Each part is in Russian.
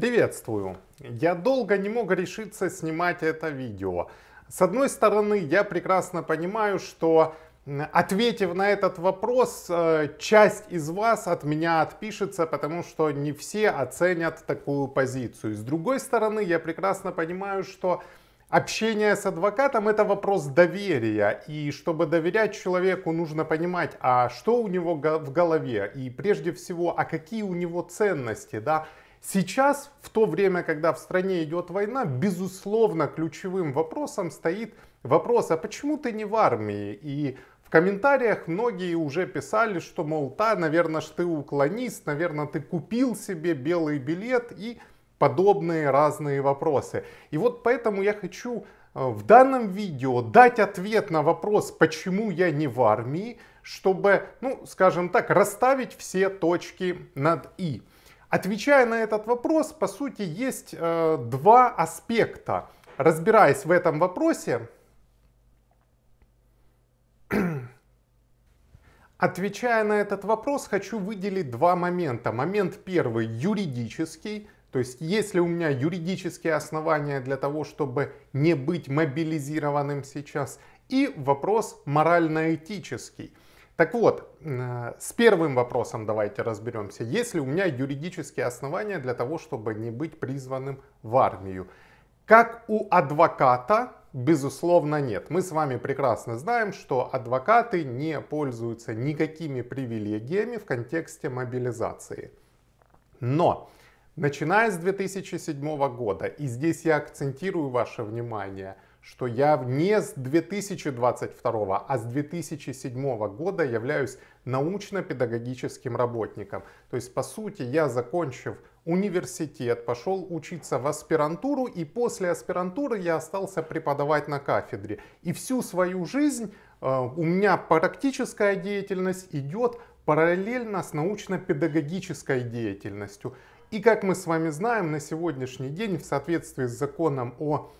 Приветствую! Я долго не мог решиться снимать это видео. С одной стороны, я прекрасно понимаю, что ответив на этот вопрос, э, часть из вас от меня отпишется, потому что не все оценят такую позицию. С другой стороны, я прекрасно понимаю, что Общение с адвокатом – это вопрос доверия, и чтобы доверять человеку, нужно понимать, а что у него в голове, и прежде всего, а какие у него ценности, да, Сейчас, в то время, когда в стране идет война, безусловно, ключевым вопросом стоит вопрос, а почему ты не в армии? И в комментариях многие уже писали, что, мол, да, наверное, ж ты уклонист, наверное, ты купил себе белый билет и подобные разные вопросы. И вот поэтому я хочу э, в данном видео дать ответ на вопрос, почему я не в армии, чтобы, ну, скажем так, расставить все точки над «и». Отвечая на этот вопрос, по сути, есть э, два аспекта. Разбираясь в этом вопросе, отвечая на этот вопрос, хочу выделить два момента. Момент первый юридический, то есть если у меня юридические основания для того, чтобы не быть мобилизированным сейчас, и вопрос морально-этический – так вот, э, с первым вопросом давайте разберемся. Есть ли у меня юридические основания для того, чтобы не быть призванным в армию? Как у адвоката, безусловно, нет. Мы с вами прекрасно знаем, что адвокаты не пользуются никакими привилегиями в контексте мобилизации. Но, начиная с 2007 года, и здесь я акцентирую ваше внимание – что я не с 2022, а с 2007 года являюсь научно-педагогическим работником. То есть, по сути, я, закончив университет, пошел учиться в аспирантуру, и после аспирантуры я остался преподавать на кафедре. И всю свою жизнь э, у меня практическая деятельность идет параллельно с научно-педагогической деятельностью. И как мы с вами знаем, на сегодняшний день в соответствии с законом о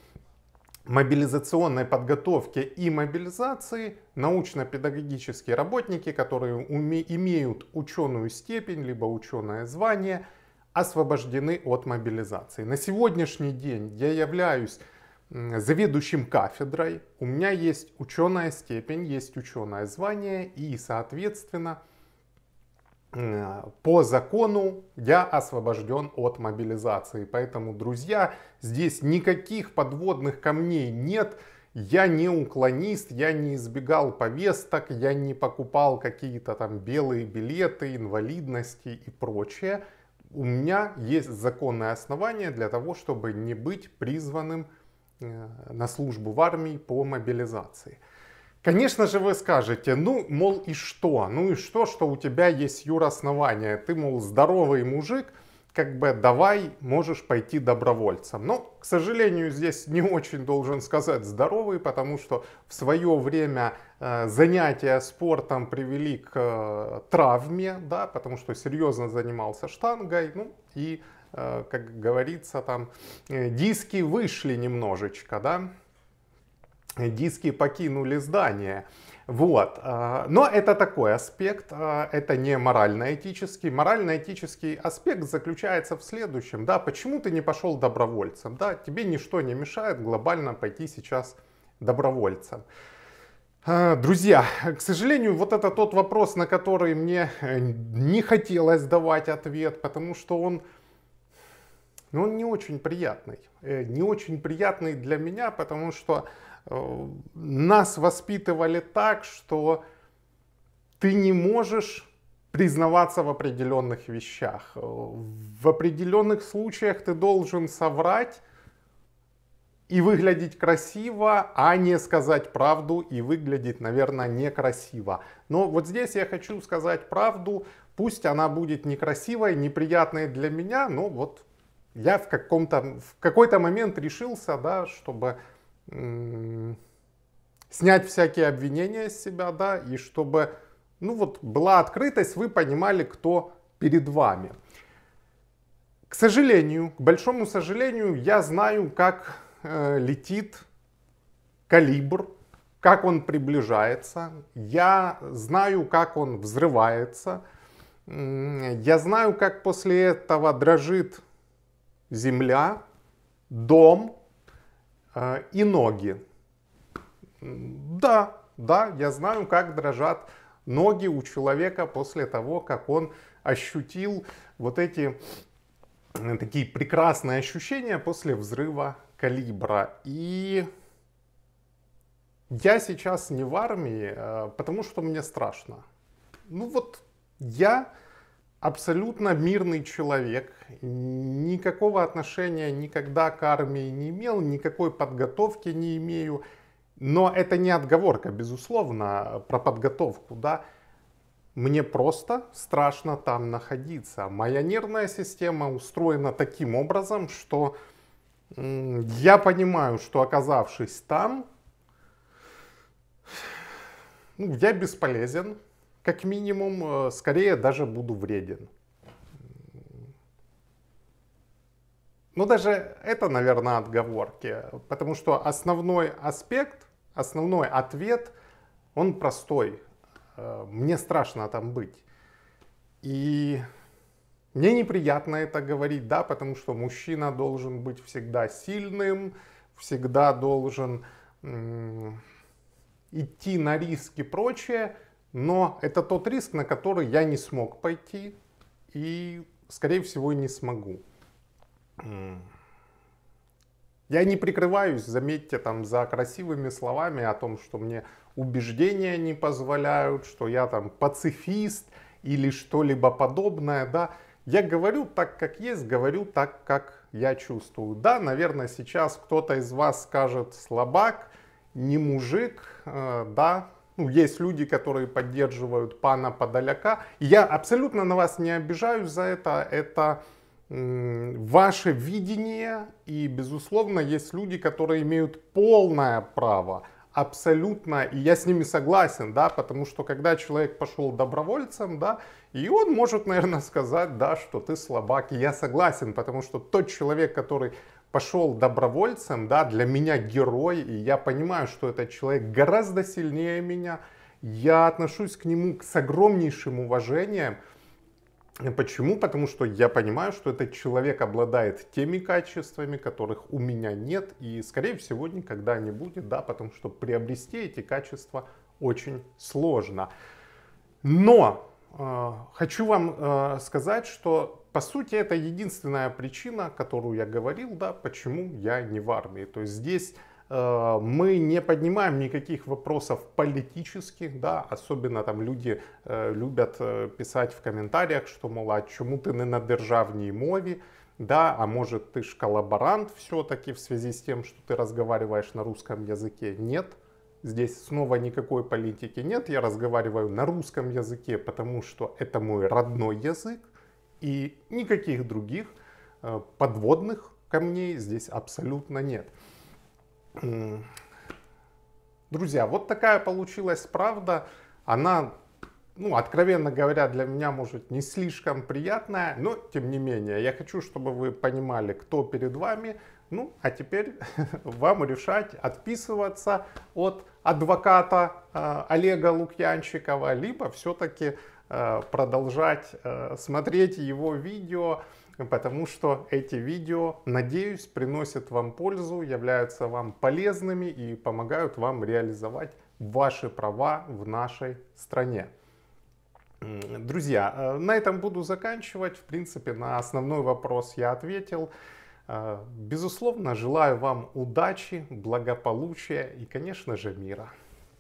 мобилизационной подготовке и мобилизации научно-педагогические работники, которые имеют ученую степень либо ученое звание, освобождены от мобилизации. На сегодняшний день я являюсь заведующим кафедрой, у меня есть ученая степень, есть ученое звание и, соответственно, Э, по закону я освобожден от мобилизации. Поэтому, друзья, здесь никаких подводных камней нет. Я не уклонист, я не избегал повесток, я не покупал какие-то там белые билеты, инвалидности и прочее. У меня есть законное основание для того, чтобы не быть призванным э, на службу в армии по мобилизации. Конечно же, вы скажете, ну, мол, и что? Ну и что, что у тебя есть юроснование? Ты, мол, здоровый мужик, как бы давай, можешь пойти добровольцем. Но, к сожалению, здесь не очень должен сказать здоровый, потому что в свое время э, занятия спортом привели к э, травме, да, потому что серьезно занимался штангой, ну и, э, как говорится, там э, диски вышли немножечко, да диски покинули здание. Вот. Э, но это такой аспект, э, это не морально-этический. Морально-этический аспект заключается в следующем. Да, почему ты не пошел добровольцем? Да, тебе ничто не мешает глобально пойти сейчас добровольцем. Э, друзья, к сожалению, вот это тот вопрос, на который мне не хотелось давать ответ, потому что он, ну, он не очень приятный. Не очень приятный для меня, потому что нас воспитывали так, что ты не можешь признаваться в определенных вещах. В определенных случаях ты должен соврать и выглядеть красиво, а не сказать правду и выглядеть, наверное, некрасиво. Но вот здесь я хочу сказать правду, пусть она будет некрасивой, неприятной для меня, но вот я в, каком-то, в какой-то момент решился, да, чтобы снять всякие обвинения с себя, да, и чтобы, ну вот, была открытость, вы понимали, кто перед вами. К сожалению, к большому сожалению, я знаю, как э, летит калибр, как он приближается, я знаю, как он взрывается, я знаю, как после этого дрожит земля, дом, а, и ноги. Да, да, я знаю, как дрожат ноги у человека после того, как он ощутил вот эти э, такие прекрасные ощущения после взрыва калибра. И я сейчас не в армии, а, потому что мне страшно. Ну вот я абсолютно мирный человек, никакого отношения никогда к армии не имел, никакой подготовки не имею. Но это не отговорка, безусловно, про подготовку, да. Мне просто страшно там находиться. Моя нервная система устроена таким образом, что я понимаю, что оказавшись там, ну, я бесполезен, как минимум, э, скорее даже буду вреден. Но ну, даже это, наверное, отговорки, потому что основной аспект, основной ответ, он простой. Э, мне страшно там быть. И мне неприятно это говорить, да, потому что мужчина должен быть всегда сильным, всегда должен идти на риски и прочее – но это тот риск, на который я не смог пойти и, скорее всего, не смогу. Я не прикрываюсь, заметьте, там, за красивыми словами о том, что мне убеждения не позволяют, что я там пацифист или что-либо подобное, да. Я говорю так, как есть, говорю так, как я чувствую. Да, наверное, сейчас кто-то из вас скажет слабак, не мужик, э, да, ну, есть люди, которые поддерживают пана Подоляка. Я абсолютно на вас не обижаюсь за это. Это ваше видение, и, безусловно, есть люди, которые имеют полное право, абсолютно, и я с ними согласен, да, потому что когда человек пошел добровольцем, да, и он может, наверное, сказать, да, что ты слабак, и я согласен, потому что тот человек, который пошел добровольцем, да, для меня герой, и я понимаю, что этот человек гораздо сильнее меня, я отношусь к нему с огромнейшим уважением. Почему? Потому что я понимаю, что этот человек обладает теми качествами, которых у меня нет, и, скорее всего, никогда не будет, да, потому что приобрести эти качества очень сложно. Но Э, хочу вам э, сказать, что по сути это единственная причина, которую я говорил, да, почему я не в армии. То есть здесь э, мы не поднимаем никаких вопросов политических, да, особенно там люди любят писать в комментариях, что, мол, а чому ты не на державней мове, да, а может ты ж коллаборант все-таки в связи с тем, что ты разговариваешь на русском языке? Нет, Здесь снова никакой политики нет, я разговариваю на русском языке, потому что это мой родной язык, и никаких других э, подводных камней здесь абсолютно нет. Друзья, вот такая получилась правда. Она, ну, откровенно говоря, для меня, может, не слишком приятная, но тем не менее, я хочу, чтобы вы понимали, кто перед вами, ну, а теперь вам решать, отписываться от адвоката э, Олега Лукьянчикова, либо все-таки э, а, продолжать э, смотреть его видео, потому что эти видео, надеюсь, приносят вам пользу, являются вам полезными и помогают вам реализовать ваши права в нашей стране. Друзья, э, на этом буду заканчивать. В принципе, на основной вопрос я ответил. А, безусловно, желаю вам удачи, благополучия и, конечно же, мира.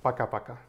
Пока-пока.